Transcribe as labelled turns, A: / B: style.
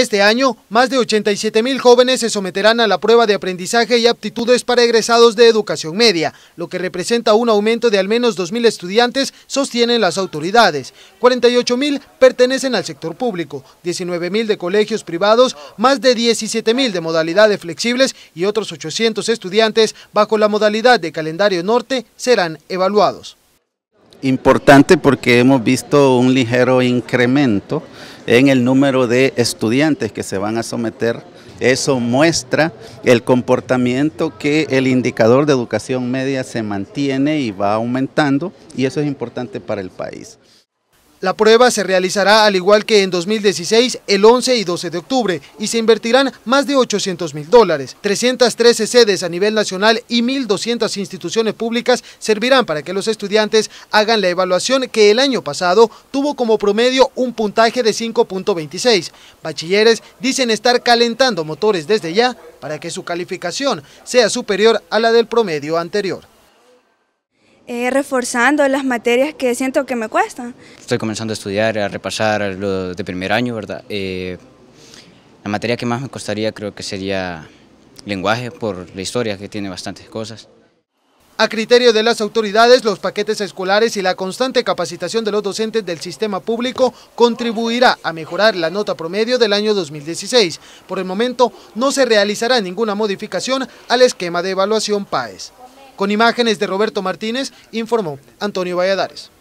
A: Este año, más de 87 mil jóvenes se someterán a la prueba de aprendizaje y aptitudes para egresados de educación media, lo que representa un aumento de al menos 2.000 mil estudiantes, sostienen las autoridades. 48 mil pertenecen al sector público, 19.000 mil de colegios privados, más de 17 mil de modalidades flexibles y otros 800 estudiantes bajo la modalidad de calendario norte serán evaluados
B: importante porque hemos visto un ligero incremento en el número de estudiantes que se van a someter. Eso muestra el comportamiento que el indicador de educación media se mantiene y va aumentando y eso es importante para el país.
A: La prueba se realizará al igual que en 2016, el 11 y 12 de octubre, y se invertirán más de 800 mil dólares. 313 sedes a nivel nacional y 1.200 instituciones públicas servirán para que los estudiantes hagan la evaluación que el año pasado tuvo como promedio un puntaje de 5.26. Bachilleres dicen estar calentando motores desde ya para que su calificación sea superior a la del promedio anterior. Eh, reforzando las materias que siento que me cuestan.
C: Estoy comenzando a estudiar, a repasar lo de primer año, ¿verdad? Eh, la materia que más me costaría creo que sería lenguaje por la historia, que tiene bastantes cosas.
A: A criterio de las autoridades, los paquetes escolares y la constante capacitación de los docentes del sistema público contribuirá a mejorar la nota promedio del año 2016. Por el momento, no se realizará ninguna modificación al esquema de evaluación PAES. Con imágenes de Roberto Martínez, informó Antonio Valladares.